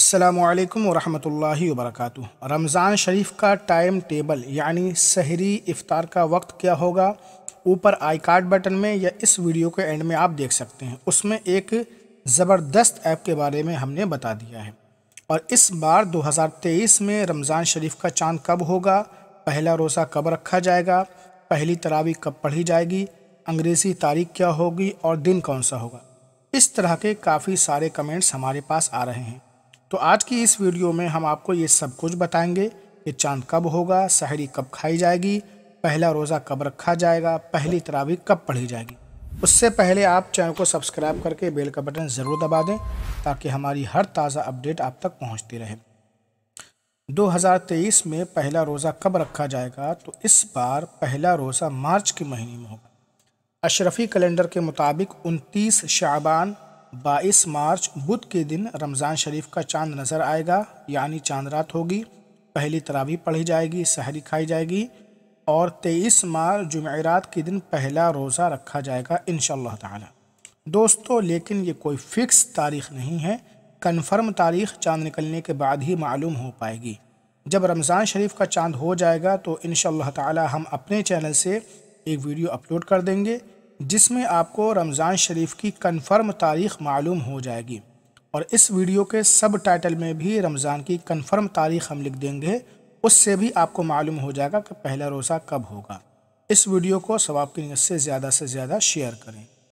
असलकम वरहमतुल्लाहि वरक रमज़ान शरीफ का टाइम टेबल यानी सहरी इफ़ार का वक्त क्या होगा ऊपर आई कार्ड बटन में या इस वीडियो के एंड में आप देख सकते हैं उसमें एक ज़बरदस्त ऐप के बारे में हमने बता दिया है और इस बार 2023 में रमज़ान शरीफ का चांद कब होगा पहला रोज़ा कब रखा जाएगा पहली तरावी कब पढ़ी जाएगी अंग्रेज़ी तारीख क्या होगी और दिन कौन सा होगा इस तरह के काफ़ी सारे कमेंट्स हमारे पास आ रहे हैं तो आज की इस वीडियो में हम आपको ये सब कुछ बताएंगे कि चांद कब होगा सहरी कब खाई जाएगी पहला रोज़ा कब रखा जाएगा पहली तरावी कब पढ़ी जाएगी उससे पहले आप चैनल को सब्सक्राइब करके बेल का बटन ज़रूर दबा दें ताकि हमारी हर ताज़ा अपडेट आप तक पहुंचती रहे 2023 में पहला रोज़ा कब रखा जाएगा तो इस बार पहला रोज़ा मार्च के महीने में होगा अशरफी कैलेंडर के मुताबिक 29 शाबान बाईस मार्च बुध के दिन रमज़ान शरीफ का चांद नज़र आएगा यानी चांद रात होगी पहली तरावी पढ़ी जाएगी सहरी खाई जाएगी और तेईस मार्च जुमेरात के दिन पहला रोज़ा रखा जाएगा इन ताला दोस्तों लेकिन ये कोई फ़िक्स तारीख नहीं है कन्फर्म तारीख चांद निकलने के बाद ही मालूम हो पाएगी जब रमज़ान शरीफ का चांद हो जाएगा तो इन ताला हम अपने चैनल से एक वीडियो अपलोड कर देंगे जिसमें आपको रमज़ान शरीफ की कन्फर्म तारीख मालूम हो जाएगी और इस वीडियो के सब टाइटल में भी रमज़ान की कन्फर्म तारीख हम लिख देंगे उससे भी आपको मालूम हो जाएगा कि पहला रोज़ा कब होगा इस वीडियो को स्वाब की नीयत से ज़्यादा से ज़्यादा शेयर करें